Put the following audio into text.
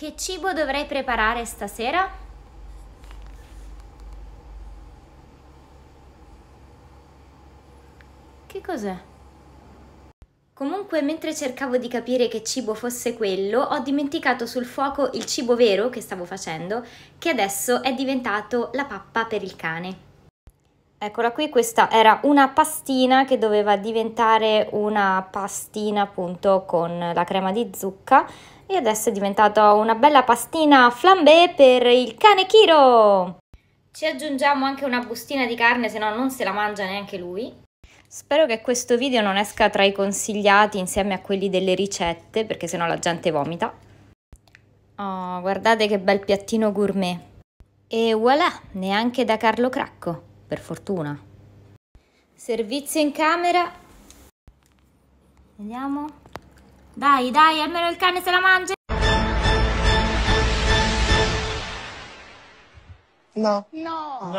Che cibo dovrei preparare stasera? Che cos'è? Comunque, mentre cercavo di capire che cibo fosse quello, ho dimenticato sul fuoco il cibo vero che stavo facendo, che adesso è diventato la pappa per il cane. Eccola qui, questa era una pastina che doveva diventare una pastina appunto con la crema di zucca e adesso è diventata una bella pastina flambé per il cane Kiro! Ci aggiungiamo anche una bustina di carne, se no non se la mangia neanche lui. Spero che questo video non esca tra i consigliati insieme a quelli delle ricette, perché sennò la gente vomita. Oh, guardate che bel piattino gourmet! E voilà, neanche da Carlo Cracco! per fortuna. Servizio in camera. Vediamo. Dai, dai, almeno il cane se la mangia. No. No. no.